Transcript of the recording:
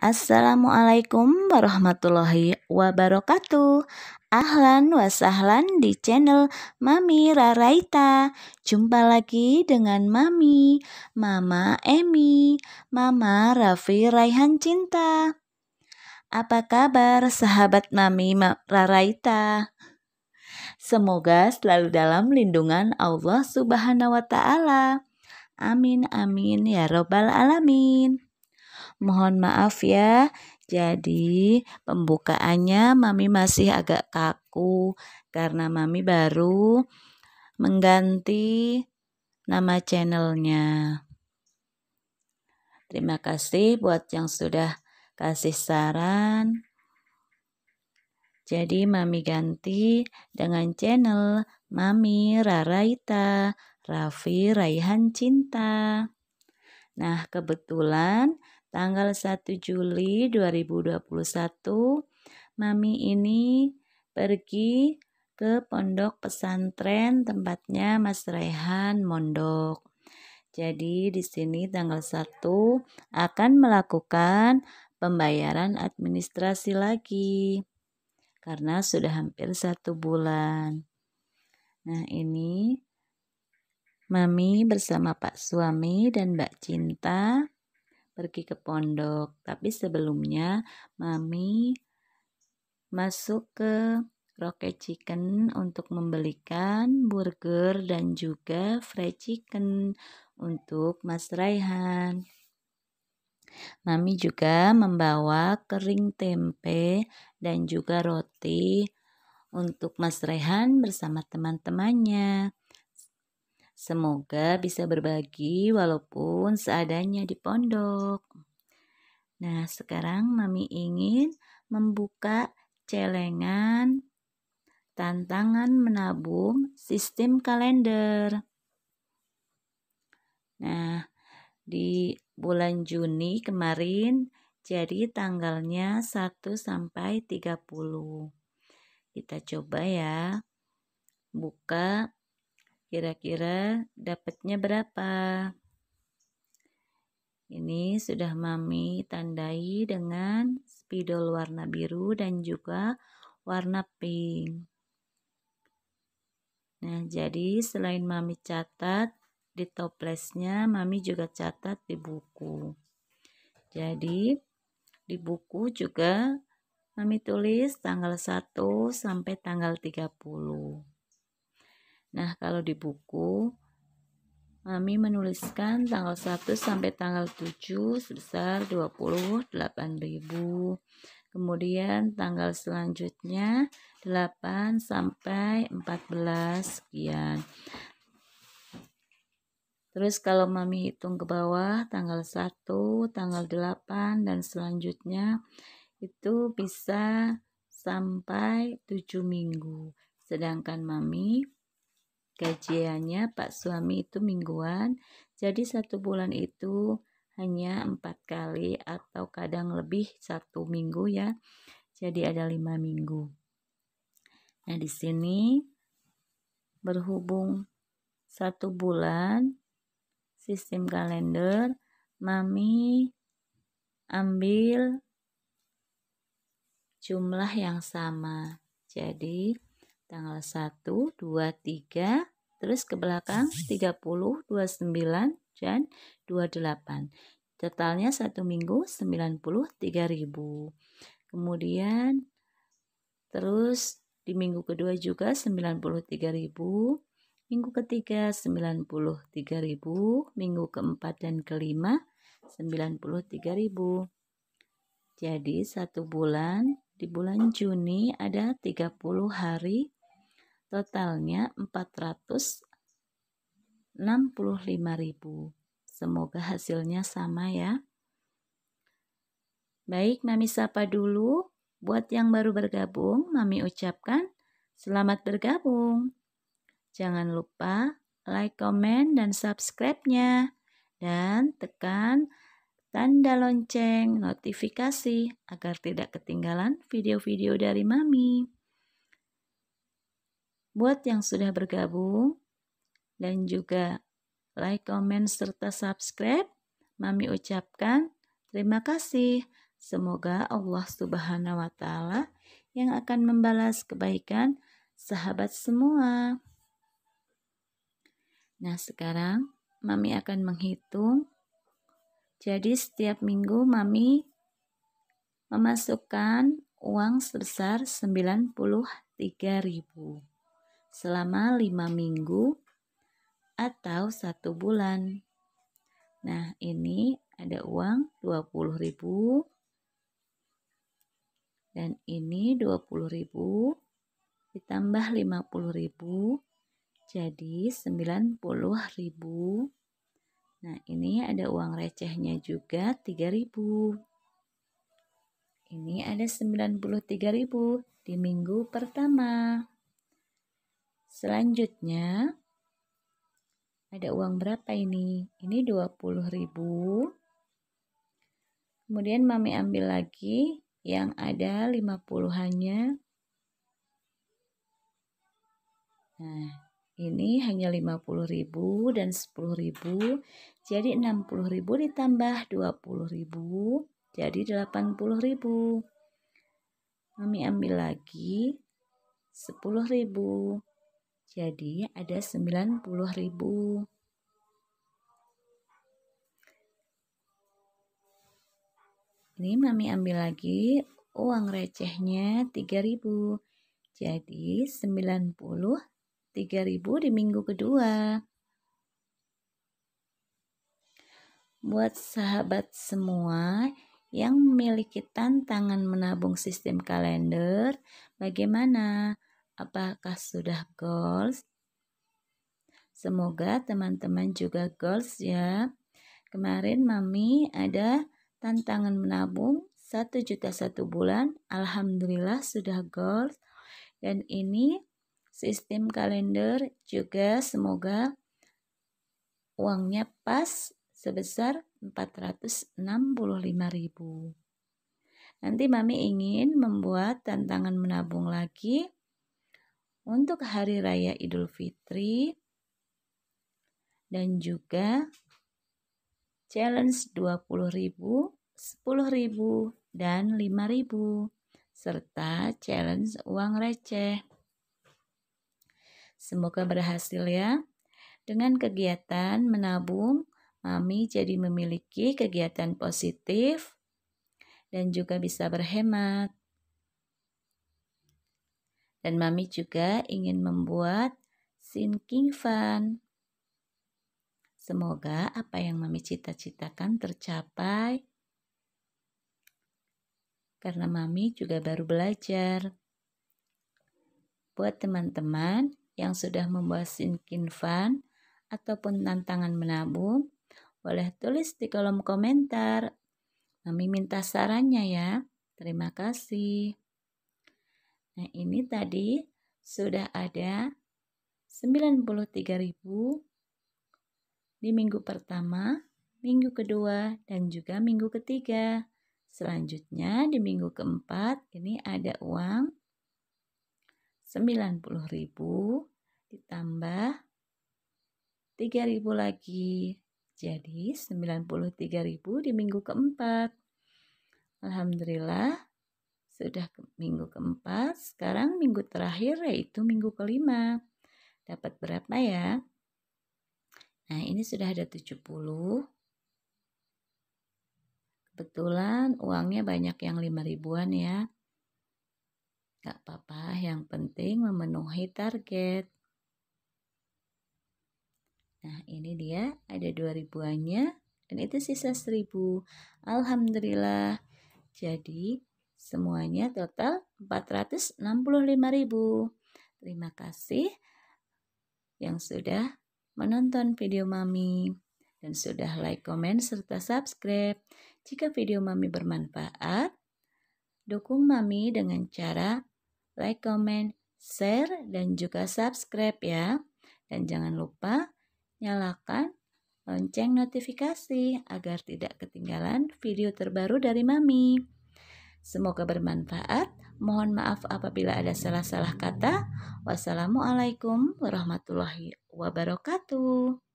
Assalamualaikum warahmatullahi wabarakatuh. Ahlan wa sahlan di channel Mami Raraita. Jumpa lagi dengan Mami, Mama Emi, Mama Raffi Raihan Cinta. Apa kabar sahabat Mami Raraita? Semoga selalu dalam lindungan Allah Subhanahu wa taala. Amin amin ya robbal alamin. Mohon maaf ya. Jadi, pembukaannya Mami masih agak kaku karena Mami baru mengganti nama channelnya. Terima kasih buat yang sudah kasih saran. Jadi Mami ganti dengan channel Mami Raraita Raffi Raihan Cinta. Nah kebetulan tanggal 1 Juli 2021 Mami ini pergi ke pondok pesantren tempatnya Mas Rehan mondok. Jadi di sini tanggal 1 akan melakukan pembayaran administrasi lagi karena sudah hampir satu bulan. Nah ini Mami bersama Pak Suami dan Mbak Cinta pergi ke pondok. Tapi sebelumnya mami masuk ke Rocket Chicken untuk membelikan burger dan juga fried chicken untuk Mas Raihan. Mami juga membawa kering tempe dan juga roti untuk Mas Rehan bersama teman-temannya. Semoga bisa berbagi walaupun seadanya di pondok. Nah, sekarang Mami ingin membuka celengan tantangan menabung sistem kalender. Nah, di bulan Juni kemarin jadi tanggalnya 1 sampai 30. Kita coba ya buka Kira-kira dapatnya berapa? Ini sudah mami tandai dengan spidol warna biru dan juga warna pink. Nah, jadi selain mami catat di toplesnya, mami juga catat di buku. Jadi, di buku juga mami tulis tanggal 1 sampai tanggal 30. Nah, kalau di buku, Mami menuliskan tanggal 1 sampai tanggal 7 sebesar 28.000. Kemudian tanggal selanjutnya 8 sampai 14 sekian. Terus kalau mami hitung ke bawah tanggal 1, tanggal 8 dan selanjutnya itu bisa sampai 7 minggu. Sedangkan mami Gajiannya Pak suami itu mingguan, jadi satu bulan itu hanya empat kali atau kadang lebih satu minggu ya. Jadi ada lima minggu. Nah di sini berhubung satu bulan sistem kalender, mami ambil jumlah yang sama. Jadi tanggal 1, 2, 3, terus ke belakang 30, 29, dan 28. Totalnya satu minggu 93.000. Kemudian terus di minggu kedua juga 93.000, minggu ketiga 93.000, minggu keempat dan kelima 93.000. Jadi satu bulan di bulan Juni ada 30 hari Totalnya 465.000. Semoga hasilnya sama ya. Baik, Mami sapa dulu. Buat yang baru bergabung, Mami ucapkan selamat bergabung. Jangan lupa like, comment, dan subscribe-nya. Dan tekan tanda lonceng notifikasi agar tidak ketinggalan video-video dari Mami. Buat yang sudah bergabung dan juga like, comment, serta subscribe, Mami ucapkan terima kasih. Semoga Allah Subhanahu wa Ta'ala yang akan membalas kebaikan sahabat semua. Nah, sekarang Mami akan menghitung. Jadi, setiap minggu Mami memasukkan uang sebesar 93.000 selama lima minggu atau satu bulan. Nah, ini ada uang ribu dan ini ribu ditambah ribu jadi ribu. Nah, ini ada uang recehnya juga 3.000. Ini ada 93.000 di minggu pertama. Selanjutnya, ada uang berapa ini? Ini 20000 Kemudian mami ambil lagi yang ada 50 hanya. Nah, ini hanya 50000 dan 10000 Jadi 60000 ditambah 20000 Jadi 80000 Mami ambil lagi 10 ribu jadi ada ribu. Ini mami ambil lagi uang recehnya 3000. Jadi 90 3000 di minggu kedua. Buat sahabat semua yang memiliki tantangan menabung sistem kalender, bagaimana? Apakah sudah goals? Semoga teman-teman juga goals ya. Kemarin Mami ada tantangan menabung satu juta satu bulan. Alhamdulillah sudah goals. Dan ini sistem kalender juga semoga uangnya pas sebesar ribu. Nanti Mami ingin membuat tantangan menabung lagi untuk hari raya Idul Fitri dan juga challenge 20.000, 10.000 dan 5.000 serta challenge uang receh. Semoga berhasil ya. Dengan kegiatan menabung, Mami jadi memiliki kegiatan positif dan juga bisa berhemat. Dan Mami juga ingin membuat sinking fund. Semoga apa yang Mami cita-citakan tercapai. Karena Mami juga baru belajar. Buat teman-teman yang sudah membuat sinking fund ataupun tantangan menabung, boleh tulis di kolom komentar. Mami minta sarannya ya. Terima kasih. Nah, ini tadi sudah ada 93.000 di minggu pertama, minggu kedua, dan juga minggu ketiga. Selanjutnya di minggu keempat ini ada uang 90.000 ditambah 3.000 lagi. Jadi 93.000 di minggu keempat. Alhamdulillah sudah ke minggu keempat, sekarang minggu terakhir yaitu minggu kelima. Dapat berapa ya? Nah, ini sudah ada 70. Kebetulan uangnya banyak yang 5 ribuan ya. Gak apa-apa, yang penting memenuhi target. Nah, ini dia ada 2 ribuannya dan itu sisa 1000. Alhamdulillah. Jadi, Semuanya total 465.000. Terima kasih yang sudah menonton video Mami dan sudah like, komen, serta subscribe. Jika video Mami bermanfaat, dukung Mami dengan cara like, komen, share, dan juga subscribe ya. Dan jangan lupa nyalakan lonceng notifikasi agar tidak ketinggalan video terbaru dari Mami. Semoga bermanfaat. Mohon maaf apabila ada salah-salah kata. Wassalamualaikum warahmatullahi wabarakatuh.